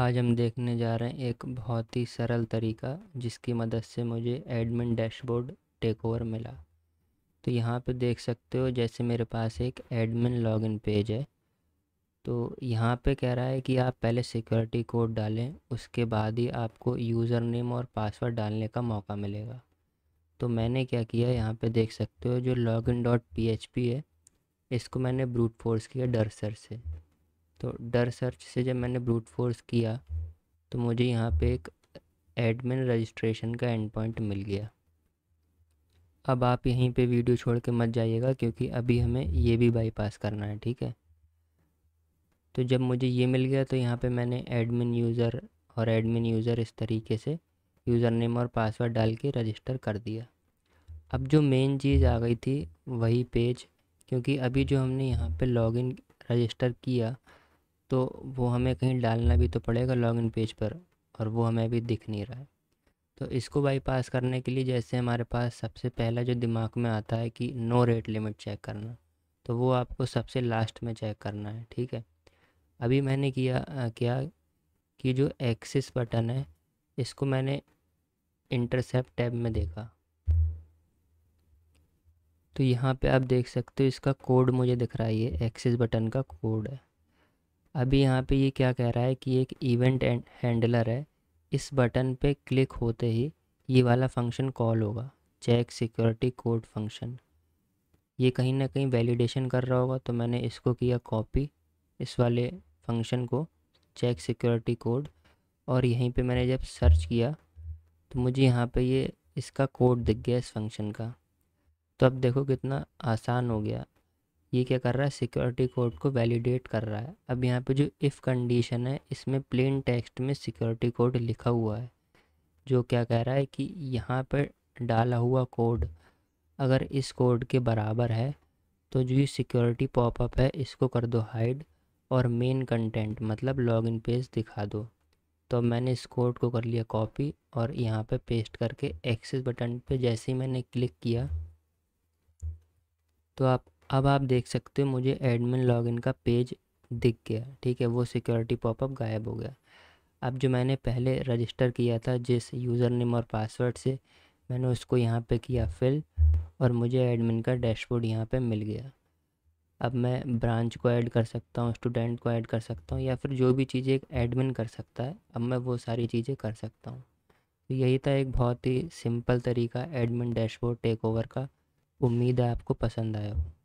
आज हम देखने जा रहे हैं एक बहुत ही सरल तरीका जिसकी मदद से मुझे एडमिन डैशबोर्ड टेक ओवर मिला तो यहाँ पे देख सकते हो जैसे मेरे पास एक एडमिन लॉगिन पेज है तो यहाँ पे कह रहा है कि आप पहले सिक्योरिटी कोड डालें उसके बाद ही आपको यूज़र नेम और पासवर्ड डालने का मौका मिलेगा तो मैंने क्या किया यहाँ पर देख सकते हो जो लॉगिन डॉट पी है इसको मैंने ब्रूट फोर्स किया डरसर से तो डर सर्च से जब मैंने ब्रूट फोर्स किया तो मुझे यहाँ पे एक एडमिन रजिस्ट्रेशन का एंड पॉइंट मिल गया अब आप यहीं पे वीडियो छोड़ के मत जाइएगा क्योंकि अभी हमें ये भी बाईपास करना है ठीक है तो जब मुझे ये मिल गया तो यहाँ पे मैंने एडमिन यूज़र और एडमिन यूज़र इस तरीके से यूज़र नेम और पासवर्ड डाल के रजिस्टर कर दिया अब जो मेन चीज़ आ गई थी वही पेज क्योंकि अभी जो हमने यहाँ पे लॉगिन रजिस्टर किया तो वो हमें कहीं डालना भी तो पड़ेगा लॉगिन पेज पर और वो हमें अभी दिख नहीं रहा है तो इसको बाईपास करने के लिए जैसे हमारे पास सबसे पहला जो दिमाग में आता है कि नो रेट लिमिट चेक करना तो वो आपको सबसे लास्ट में चेक करना है ठीक है अभी मैंने किया क्या कि जो एक्सिस बटन है इसको मैंने इंटरसेप्ट टैब में देखा तो यहाँ पे आप देख सकते हो इसका कोड मुझे दिख रहा है ये एक्सिस बटन का कोड है अभी यहाँ पे ये क्या कह रहा है कि एक इवेंट हैंडलर है इस बटन पे क्लिक होते ही ये वाला फंक्शन कॉल होगा चेक सिक्योरिटी कोड फंक्शन ये कहीं ना कहीं वैलिडेशन कर रहा होगा तो मैंने इसको किया कॉपी इस वाले फंक्शन को चेक सिक्योरिटी कोड और यहीं पे मैंने जब सर्च किया तो मुझे यहाँ पे ये इसका कोड दिख गया इस फंक्शन का तो अब देखो कितना आसान हो गया ये क्या कर रहा है सिक्योरिटी कोड को वैलिडेट कर रहा है अब यहाँ पे जो इफ़ कंडीशन है इसमें प्लेन टेक्स्ट में सिक्योरिटी कोड लिखा हुआ है जो क्या कह रहा है कि यहाँ पर डाला हुआ कोड अगर इस कोड के बराबर है तो जो ये सिक्योरिटी पॉपअप है इसको कर दो हाइड और मेन कंटेंट मतलब लॉगिन पेज दिखा दो तो मैंने इस कोड को कर लिया कॉपी और यहाँ पे पेस्ट करके एक्सेस बटन पे जैसे ही मैंने क्लिक किया तो आप अब आप देख सकते हो मुझे एडमिन लॉगिन का पेज दिख गया ठीक है वो सिक्योरिटी पॉपअप गायब हो गया अब जो मैंने पहले रजिस्टर किया था जिस यूज़र नेम और पासवर्ड से मैंने उसको यहाँ पे किया फिल और मुझे एडमिन का डैशबोर्ड यहाँ पे मिल गया अब मैं ब्रांच को ऐड कर सकता हूँ स्टूडेंट को ऐड कर सकता हूँ या फिर जो भी चीज़ें एक एडमिन कर सकता है अब मैं वो सारी चीज़ें कर सकता हूँ तो यही था एक बहुत ही सिंपल तरीका एडमिन डैशबोर्ड टेक ओवर का उम्मीद है आपको पसंद आया हो